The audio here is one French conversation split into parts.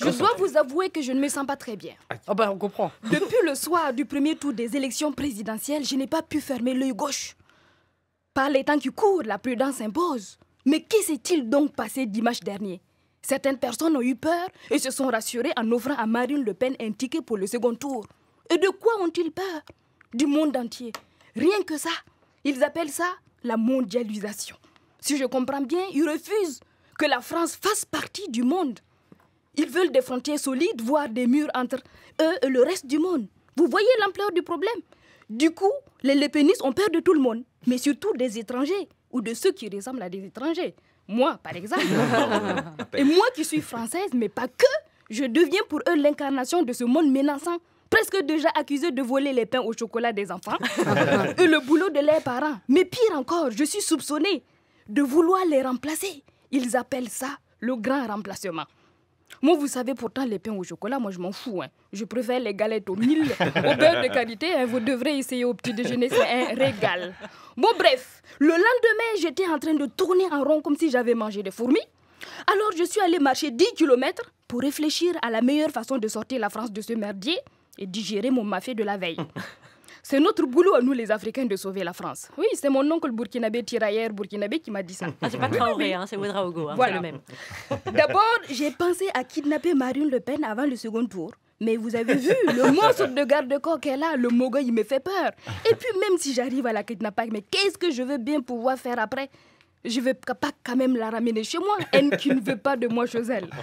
Je dois vous avouer que je ne me sens pas très bien. Ah ben, on comprend. Depuis le soir du premier tour des élections présidentielles, je n'ai pas pu fermer l'œil gauche. Par les temps qui courent, la prudence s'impose. Mais qui s'est-il donc passé dimanche dernier Certaines personnes ont eu peur et se sont rassurées en offrant à Marine Le Pen un ticket pour le second tour. Et de quoi ont-ils peur Du monde entier. Rien que ça. Ils appellent ça la mondialisation. Si je comprends bien, ils refusent que la France fasse partie du monde. Ils veulent des frontières solides, voire des murs entre eux et le reste du monde. Vous voyez l'ampleur du problème Du coup, les lépénistes ont peur de tout le monde, mais surtout des étrangers ou de ceux qui ressemblent à des étrangers. Moi, par exemple. et moi qui suis française, mais pas que, je deviens pour eux l'incarnation de ce monde menaçant presque déjà accusé de voler les pains au chocolat des enfants et le boulot de leurs parents. Mais pire encore, je suis soupçonnée de vouloir les remplacer. Ils appellent ça le grand remplacement. Moi, vous savez, pourtant, les pains au chocolat, moi, je m'en fous. Hein. Je préfère les galettes au mille, au beurre de qualité. Hein. Vous devrez essayer au petit déjeuner, c'est un régal. Bon, bref, le lendemain, j'étais en train de tourner en rond comme si j'avais mangé des fourmis. Alors, je suis allée marcher 10 km pour réfléchir à la meilleure façon de sortir la France de ce merdier et digérer mon mafé de la veille. C'est notre boulot à nous, les Africains, de sauver la France. Oui, c'est mon oncle burkinabé, tirailleur burkinabé, qui m'a dit ça. Ah, hein, c'est pas Traoré, hein, c'est Ouedraogo, Ogo. le même. D'abord, j'ai pensé à kidnapper Marine Le Pen avant le second tour. Mais vous avez vu, le monstre de garde-corps qu'elle a, le mogo, il me fait peur. Et puis, même si j'arrive à la kidnapper, mais qu'est-ce que je veux bien pouvoir faire après Je ne veux pas quand même la ramener chez moi, elle qui ne veut pas de moi chez elle.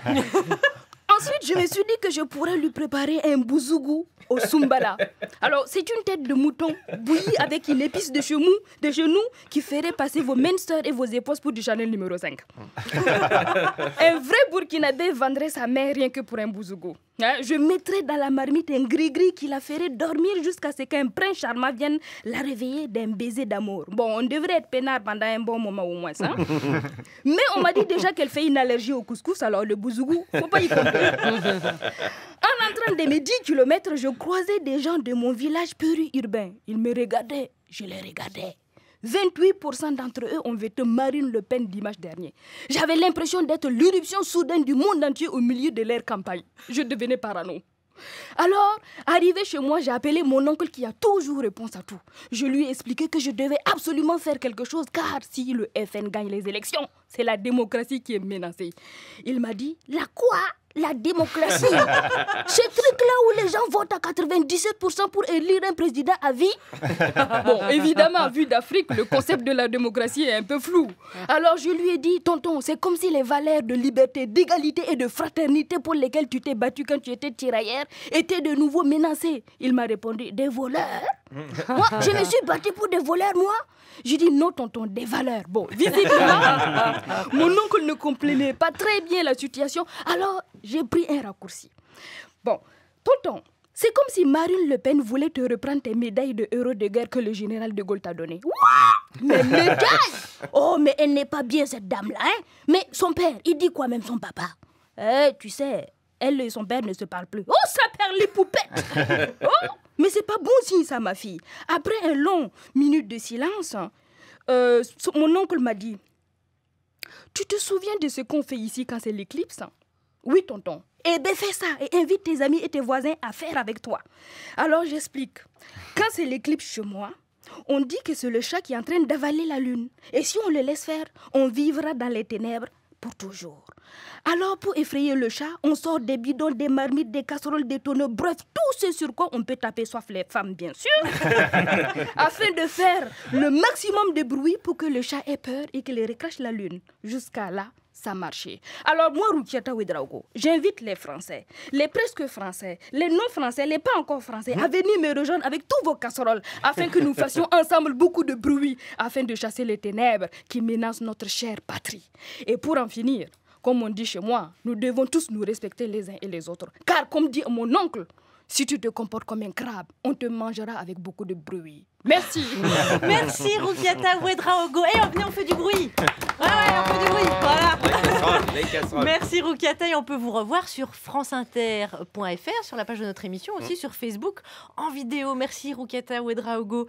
Ensuite, je me suis dit que je pourrais lui préparer un bouzougou au Sumbala. Alors, c'est une tête de mouton bouillie avec une épice de chemou, de genou qui ferait passer vos menstrues et vos épouses pour du Chanel numéro 5. un vrai Burkinabé vendrait sa mère rien que pour un bouzougou. Hein, je mettrais dans la marmite un gris-gris qui la ferait dormir jusqu'à ce qu'un prince charmant vienne la réveiller d'un baiser d'amour. Bon, on devrait être peinard pendant un bon moment au moins. Hein? Mais on m'a dit déjà qu'elle fait une allergie au couscous, alors le bouzougou, faut pas y compter. en entrant des mes 10 km, je croisais des gens de mon village urbain. Ils me regardaient, je les regardais. 28% d'entre eux ont voté Marine Le Pen dimanche dernier. J'avais l'impression d'être l'irruption soudaine du monde entier au milieu de leur campagne. Je devenais parano. Alors, arrivé chez moi, j'ai appelé mon oncle qui a toujours réponse à tout. Je lui ai expliqué que je devais absolument faire quelque chose car si le FN gagne les élections, c'est la démocratie qui est menacée. Il m'a dit La quoi la démocratie. Ce truc-là où les gens votent à 97% pour élire un président à vie. Bon, évidemment, vu d'Afrique, le concept de la démocratie est un peu flou. Alors je lui ai dit, tonton, c'est comme si les valeurs de liberté, d'égalité et de fraternité pour lesquelles tu t'es battu quand tu étais tirailleur étaient de nouveau menacées. Il m'a répondu, des voleurs moi, je me suis battue pour des voleurs, moi. J'ai dit non, tonton, des valeurs. Bon, visiblement, mon oncle ne comprenait pas très bien la situation, alors j'ai pris un raccourci. Bon, tonton, c'est comme si Marine Le Pen voulait te reprendre tes médailles de héros de guerre que le général de Gaulle t'a données. Mais mais médailles Oh, mais elle n'est pas bien, cette dame-là. Hein mais son père, il dit quoi, même son papa Eh, tu sais, elle et son père ne se parlent plus. Oh, ça perd les poupettes oh, Mais c'est pas bon signe, ça, ma fille. Après un long minute de silence, euh, mon oncle m'a dit Tu te souviens de ce qu'on fait ici quand c'est l'éclipse Oui, tonton. Eh bien, fais ça et invite tes amis et tes voisins à faire avec toi. Alors, j'explique. Quand c'est l'éclipse chez moi, on dit que c'est le chat qui est en train d'avaler la lune. Et si on le laisse faire, on vivra dans les ténèbres toujours. Alors, pour effrayer le chat, on sort des bidons, des marmites, des casseroles, des tonneaux, bref, tout ce sur quoi on peut taper, soif les femmes, bien sûr, afin de faire le maximum de bruit pour que le chat ait peur et qu'il recrache la lune. Jusqu'à là, ça marchait. Alors moi, Rukieta Ouedraogo, j'invite les Français, les presque Français, les non-Français, les pas encore Français, à hmm? venir me rejoindre avec tous vos casseroles, afin que nous fassions ensemble beaucoup de bruit, afin de chasser les ténèbres qui menacent notre chère patrie. Et pour en finir, comme on dit chez moi, nous devons tous nous respecter les uns et les autres. Car comme dit mon oncle, si tu te comportes comme un crabe, on te mangera avec beaucoup de bruit. Merci. Merci Rufiata Ouedraogo Eh, on fait du bruit. Ouais, ouais, on fait du bruit. Voilà. Merci Rukiata et on peut vous revoir sur franceinter.fr, sur la page de notre émission, aussi hmm. sur Facebook, en vidéo. Merci Rukiata Ouedraogo